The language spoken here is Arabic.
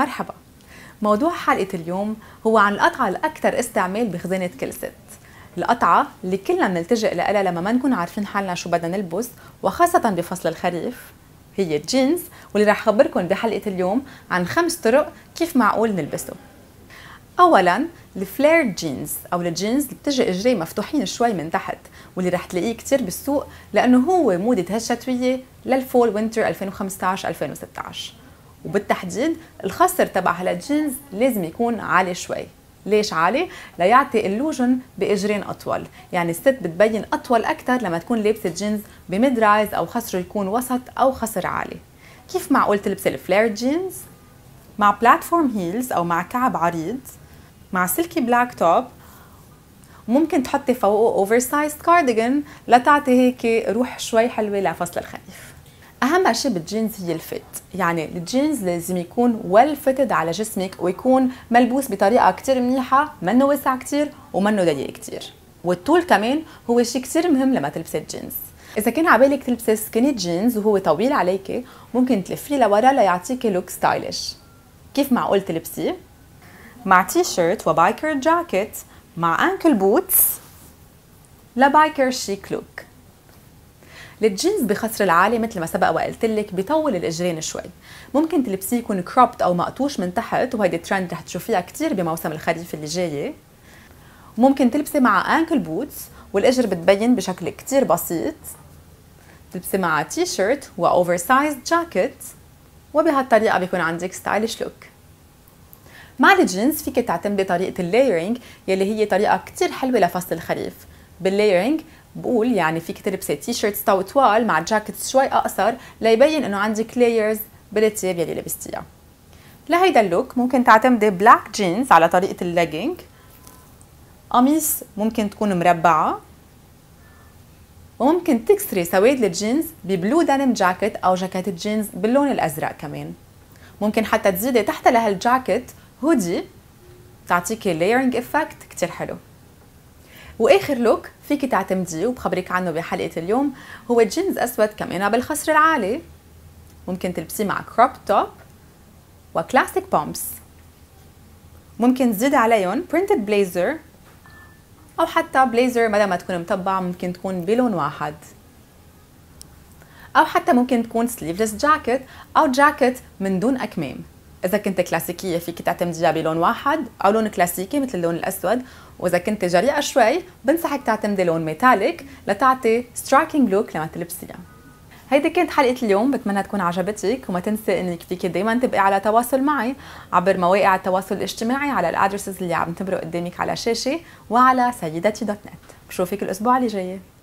مرحبا موضوع حلقة اليوم هو عن القطعة الأكثر استعمال بخزانة كل ست القطعة اللي كلنا بنلتجئ لها لما ما نكون عارفين حالنا شو بدنا نلبس وخاصة بفصل الخريف هي الجينز واللي رح خبركم بحلقة اليوم عن خمس طرق كيف معقول نلبسه اولا الفلير جينز او الجينز اللي بتجي إجري مفتوحين شوي من تحت واللي رح تلاقيه كتير بالسوق لانه هو مودة هالشتويه للفول وينتر 2015 2016 وبالتحديد الخصر تبع هالجينز لازم يكون عالي شوي ليش عالي؟ ليعطي اللوجن باجرين اطول، يعني الست بتبين اطول اكثر لما تكون لابسه جينز بميد رايز او خصره يكون وسط او خصر عالي. كيف معقول تلبسي الفلير جينز؟ مع بلاتفورم هيلز او مع كعب عريض، مع سلكي بلاك توب، ممكن تحطي فوقه اوفر سايز كارديجان لتعطي هيك روح شوي حلوه لفصل الخريف. اهم شيء بالجينز هي الفت يعني الجينز لازم يكون ويل فيتد على جسمك ويكون ملبوس بطريقه كتير منيحه منه واسع كتير ومنه ضيق كتير والطول كمان هو شيء كتير مهم لما تلبسي الجينز اذا كان عبالك تلبسي سكيني جينز وهو طويل عليكي ممكن تلفيه لورا ليعطيكي لوك ستايلش كيف معقول تلبسيه مع تي شيرت وبايكر جاكيت مع انكل بوتس لبايكر شيك لوك الجينز بخصر العالي مثل ما سبق وقلت لك بيطول الاجرين شوي ممكن تلبسيه يكون كروبت او مقطوش من تحت وهيدي ترند رح تشوفيها كثير بموسم الخريف اللي جاي ممكن تلبسي مع انكل بوتس والاجر بتبين بشكل كثير بسيط تلبسي مع تي شيرت واوفر سايز جاكيت وبهالطريقه بيكون عندك ستايلش لوك مع الجينز فيك تعتمدي طريقة اللايرينج يلي هي طريقة كتير حلوة لفصل الخريف باللايرنج بقول يعني فيك تلبسي تي شيرت تو طوال مع جاكيتس شوي اقصر ليبين انه عندك لايرز بالتياب يلي لبستيها لهيدا اللوك ممكن تعتمدي بلاك جينز على طريقه الليجينج قميص ممكن تكون مربعه وممكن تكسري سواد الجينز ببلو دانم جاكيت او جاكيت جينز باللون الازرق كمان ممكن حتى تزيدي تحت لهالجاكيت هودي تعطيكي لايرنج افكت كتير حلو واخر لوك فيك تعتمديه وبخبرك عنه بحلقه اليوم هو جينز اسود كمان بالخصر العالي ممكن تلبسيه مع كروب توب وكلاسيك بومبس ممكن تزيد عليهم برينتد بليزر او حتى بليزر مدى ما تكون مطبع ممكن تكون بلون واحد او حتى ممكن تكون سليفلس جاكيت او جاكيت من دون اكمام اذا كنت كلاسيكيه فيك تعتمديها بلون واحد او لون كلاسيكي مثل اللون الاسود واذا كنت جريئه شوي بنصحك تعتمدي لون ميتاليك لتعطي سترايكينج لوك لما تلبسيها هيدي كانت حلقة اليوم بتمنى تكون عجبتك وما تنسي انك فيك دايما تبقي على تواصل معي عبر مواقع التواصل الاجتماعي على الادرسز اللي عم تمرق قدامك على الشاشة وعلى سيدتي دوت نت بشوفك الاسبوع اللي جاي